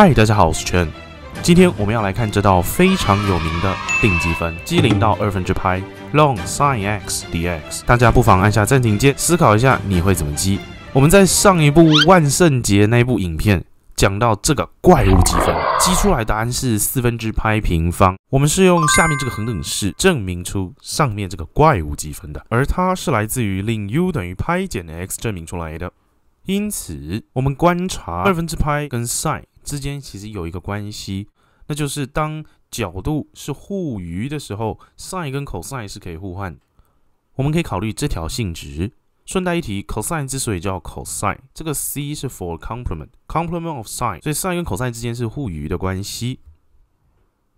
嗨，大家好，我是陈。今天我们要来看这道非常有名的定积分，积分到二分之派 long sin x dx。大家不妨按下暂停键，思考一下你会怎么积。我们在上一部万圣节那部影片讲到这个怪物积分，积出来答案是四分之派平方。我们是用下面这个恒等式证明出上面这个怪物积分的，而它是来自于令 u 等于派减 x 证明出来的。因此，我们观察二分之派跟 sin。之间其实有一个关系，那就是当角度是互余的时候，sin 跟 cos 是可以互换。我们可以考虑这条性质。顺带一提，cos 之所以叫 cos，这个 c 是 for complement，complement of sine，所以 sin 跟 cos 之间是互余的关系。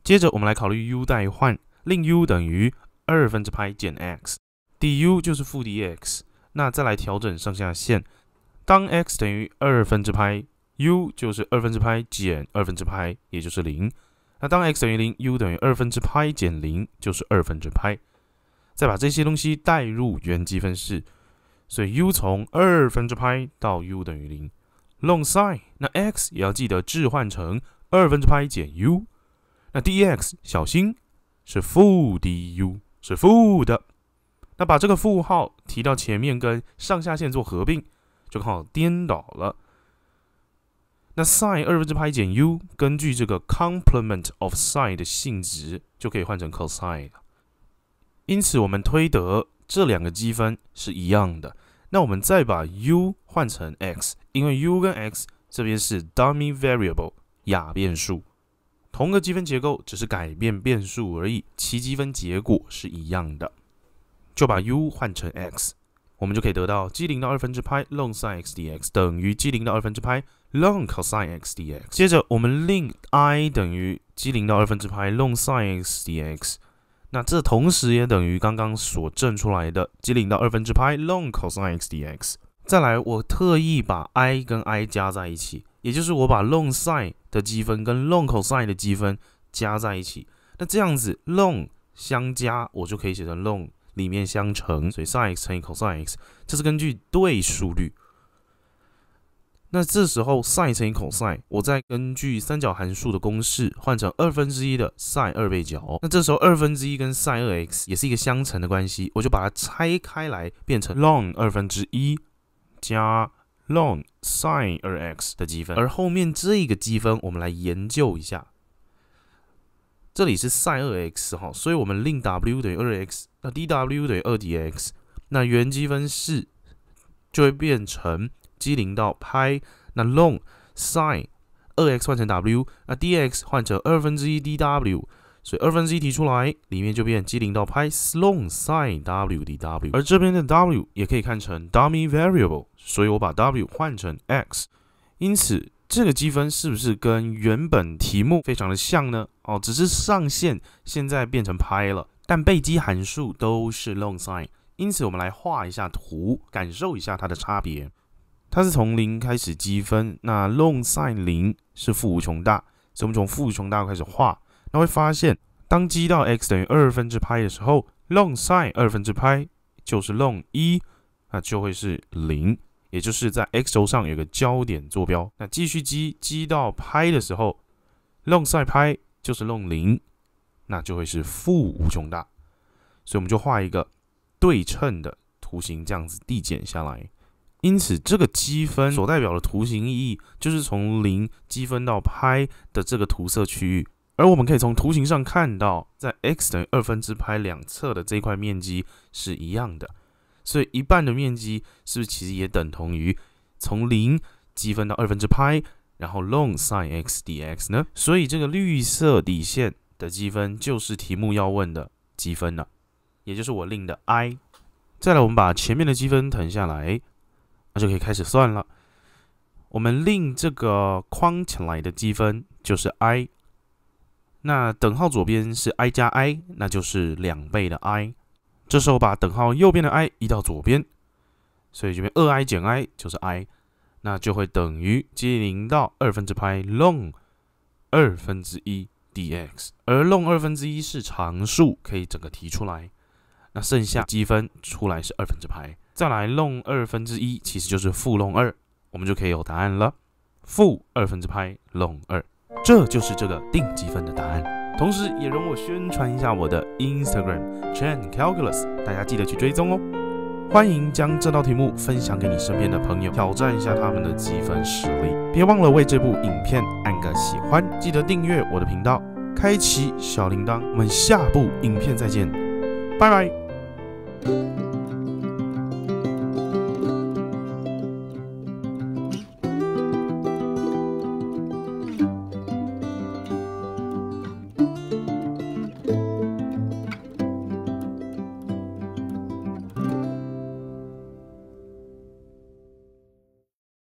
接着我们来考虑 u 代换，令 u 等于二分之派减 x，du 就是负 dx。那再来调整上下限，当 x 等于二分之派。u 就是二分之派减二分之派，也就是零。那当 x 等于零，u 等于二分之派减零，就是二分之派。再把这些东西代入原积分式，所以 u 从二分之派到 u 等于零，ln o g sine。那 x 也要记得置换成二分之派减 u。那 dx 小心是负 du，是负的。那把这个负号提到前面，跟上下线做合并，就刚好颠倒了。那 sine 二分之派减 u，根据这个 complement of sine 的性质，就可以换成 cosine。因此，我们推得这两个积分是一样的。那我们再把 u 换成 x，因为 u 跟 x 这边是 dummy variable 亚变数，同个积分结构，只是改变变数而已，其积分结果是一样的。就把 u 换成 x。我们就可以得到 g 零到二分之派 long sine x dx 等于 g 零到二分之派 long c o s i e x dx。接着我们令 i 等于 g 零到二分之派 long sine x dx，那这同时也等于刚刚所证出来的 g 零到二分之派 long c o s i e x dx。再来，我特意把 i 跟 i 加在一起，也就是我把 long sine 的积分跟 long c o s i 的积分加在一起，那这样子 long 相加，我就可以写成 long。里面相乘，所以 s i n x 乘以 c o s x，这是根据对数律。那这时候 s i n 乘以 c o s 我再根据三角函数的公式换成二分之一的 s i n 二倍角。那这时候二分之一跟 s i n 二 x 也是一个相乘的关系，我就把它拆开来变成 long 二分之一加 long s i n 二 x 的积分。而后面这个积分我们来研究一下。这里是 s i n 二 x 哈，所以我们令 w 等于 2x，那 dw 等于 2dx，那原积分式就会变成积零到 pi，那 long s i n 二 2x 换成 w，那 dx 换成二分之一 dw，所以二分之一提出来，里面就变 g 零到 pi long s i n w dw，而这边的 w 也可以看成 dummy variable，所以我把 w 换成 x，因此。这个积分是不是跟原本题目非常的像呢？哦，只是上限现在变成派了，但被积函数都是 long s i n 因此，我们来画一下图，感受一下它的差别。它是从零开始积分，那 long s i n 零是负无穷大，所以我们从负无穷大开始画。那会发现，当积到 x 等于二分之派的时候，long s i n 二分之派就是 long 一，那就会是零。也就是在 x 轴上有个交点坐标。那继续积积到拍的时候，longside 就是 long 零，那就会是负无穷大。所以我们就画一个对称的图形，这样子递减下来。因此，这个积分所代表的图形意义就是从零积分到拍的这个涂色区域。而我们可以从图形上看到，在 x 等于二分之拍两侧的这块面积是一样的。所以一半的面积是不是其实也等同于从零积分到二分之派，然后 ln sin x dx 呢？所以这个绿色底线的积分就是题目要问的积分了，也就是我令的 I。再来，我们把前面的积分腾下来，那就可以开始算了。我们令这个框起来的积分就是 I，那等号左边是 I 加 I，那就是两倍的 I。这时候把等号右边的 i 移到左边，所以这边二 i 减 i 就是 i，那就会等于 g 零到二分之派 ln 二分之一 dx，而 ln 二分之一是常数，可以整个提出来，那剩下积分出来是二分之派，再来 ln 二分之一其实就是负 ln 二，我们就可以有答案了，负二分之派 ln 二，这就是这个定积分的答案。同时，也容我宣传一下我的 Instagram Chen Calculus，大家记得去追踪哦。欢迎将这道题目分享给你身边的朋友，挑战一下他们的积分实力。别忘了为这部影片按个喜欢，记得订阅我的频道，开启小铃铛。我们下部影片再见，拜拜。